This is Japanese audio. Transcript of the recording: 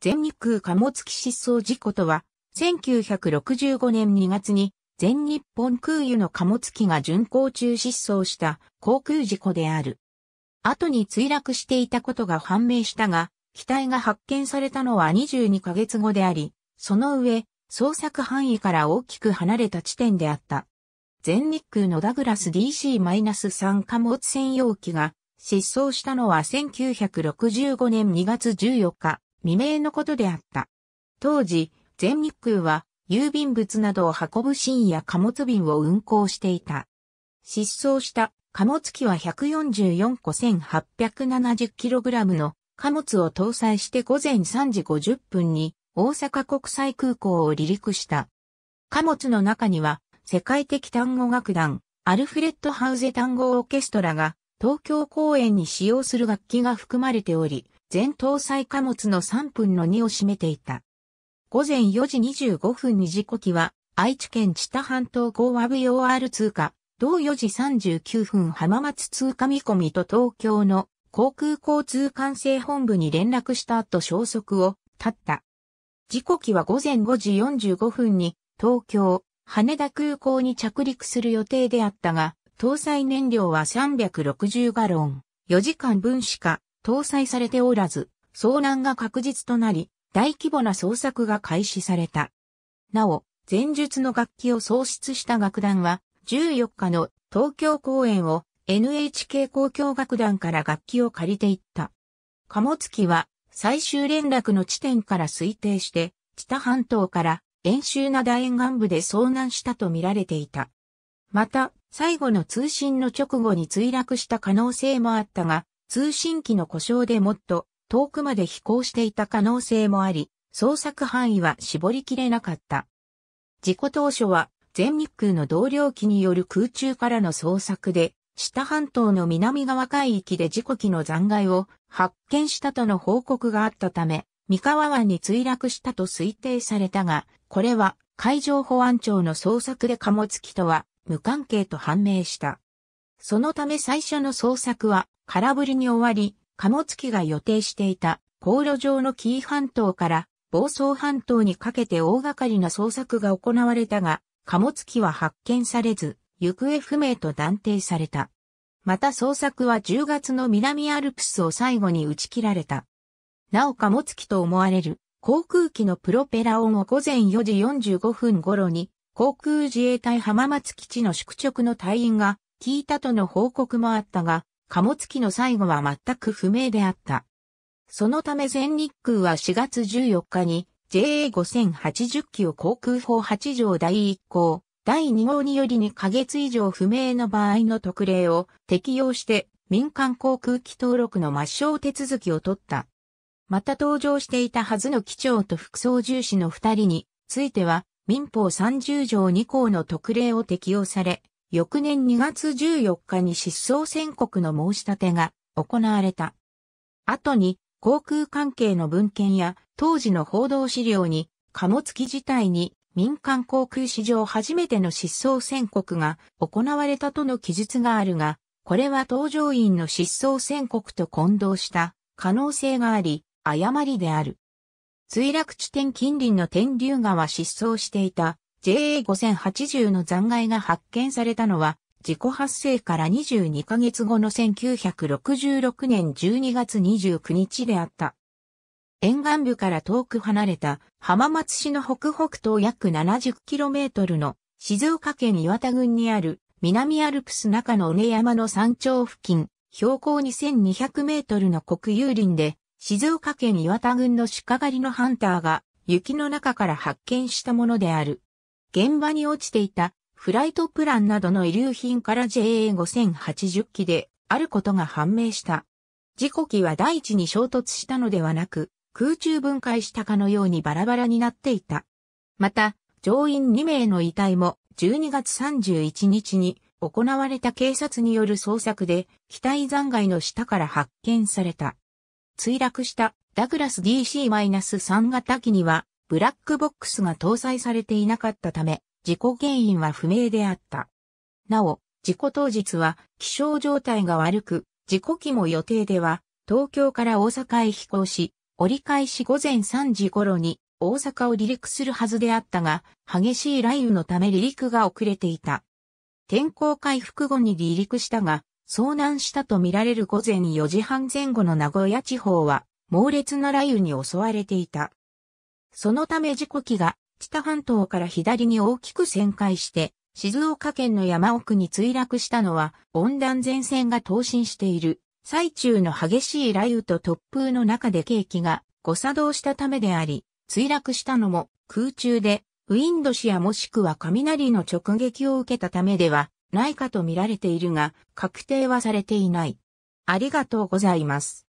全日空貨物機失踪事故とは、1965年2月に全日本空輸の貨物機が巡航中失踪した航空事故である。後に墜落していたことが判明したが、機体が発見されたのは22ヶ月後であり、その上、捜索範囲から大きく離れた地点であった。全日空のダグラス DC-3 貨物専用機が失踪したのは1965年2月14日。未明のことであった。当時、全日空は郵便物などを運ぶ深夜貨物便を運航していた。失踪した貨物機は144個 1870kg の貨物を搭載して午前3時50分に大阪国際空港を離陸した。貨物の中には世界的単語楽団アルフレッドハウゼ単語オーケストラが東京公演に使用する楽器が含まれており、全搭載貨物の3分の2を占めていた。午前4時25分に事故機は、愛知県知多半島港和 VOR 通過、同4時39分浜松通過見込みと東京の航空交通管制本部に連絡した後消息を絶った。事故機は午前5時45分に東京、羽田空港に着陸する予定であったが、搭載燃料は360ガロン、4時間分しか搭載されておらず、遭難が確実となり、大規模な捜索が開始された。なお、前述の楽器を創出した楽団は、14日の東京公演を NHK 公共楽団から楽器を借りていった。貨物機は最終連絡の地点から推定して、北半島から遠州大沿岸部で遭難したと見られていた。また、最後の通信の直後に墜落した可能性もあったが、通信機の故障でもっと遠くまで飛行していた可能性もあり、捜索範囲は絞りきれなかった。事故当初は全日空の同僚機による空中からの捜索で、下半島の南側海域で事故機の残骸を発見したとの報告があったため、三河湾に墜落したと推定されたが、これは海上保安庁の捜索で貨物機とは無関係と判明した。そのため最初の捜索は空振りに終わり、貨物機が予定していた航路上の紀伊半島から房総半島にかけて大掛かりな捜索が行われたが、貨物機は発見されず、行方不明と断定された。また捜索は10月の南アルプスを最後に打ち切られた。なお貨物機と思われる航空機のプロペラ音を午前4時45分頃に航空自衛隊浜松基地の宿直の隊員が聞いたとの報告もあったが、貨物機の最後は全く不明であった。そのため全日空は4月14日に JA5080 機を航空法8条第1項、第2号により2ヶ月以上不明の場合の特例を適用して民間航空機登録の抹消手続きを取った。また登場していたはずの機長と副操縦士の2人については民法30条2項の特例を適用され、翌年2月14日に失踪宣告の申し立てが行われた。後に航空関係の文献や当時の報道資料に貨物機自体に民間航空史上初めての失踪宣告が行われたとの記述があるが、これは搭乗員の失踪宣告と混同した可能性があり、誤りである。墜落地点近隣の天竜川失踪していた JA5080 の残骸が発見されたのは、事故発生から22ヶ月後の1966年12月29日であった。沿岸部から遠く離れた浜松市の北北東約7 0トルの静岡県岩田郡にある南アルプス中の尾山の山頂付近、標高2200メートルの国有林で、静岡県岩田郡の鹿狩りのハンターが雪の中から発見したものである。現場に落ちていたフライトプランなどの遺留品から JA5080 機であることが判明した。事故機は大地に衝突したのではなく、空中分解したかのようにバラバラになっていた。また、乗員2名の遺体も12月31日に行われた警察による捜索で、機体残骸の下から発見された。墜落したダグラス DC-3 型機にはブラックボックスが搭載されていなかったため、事故原因は不明であった。なお、事故当日は気象状態が悪く、事故機も予定では、東京から大阪へ飛行し、折り返し午前3時頃に大阪を離陸するはずであったが、激しい雷雨のため離陸が遅れていた。天候回復後に離陸したが、遭難したとみられる午前4時半前後の名古屋地方は、猛烈な雷雨に襲われていた。そのため事故機が、知多半島から左に大きく旋回して、静岡県の山奥に墜落したのは、温暖前線が投進している、最中の激しい雷雨と突風の中で景気が誤作動したためであり、墜落したのも空中で、ウィンドシアもしくは雷の直撃を受けたためではないかと見られているが、確定はされていない。ありがとうございます。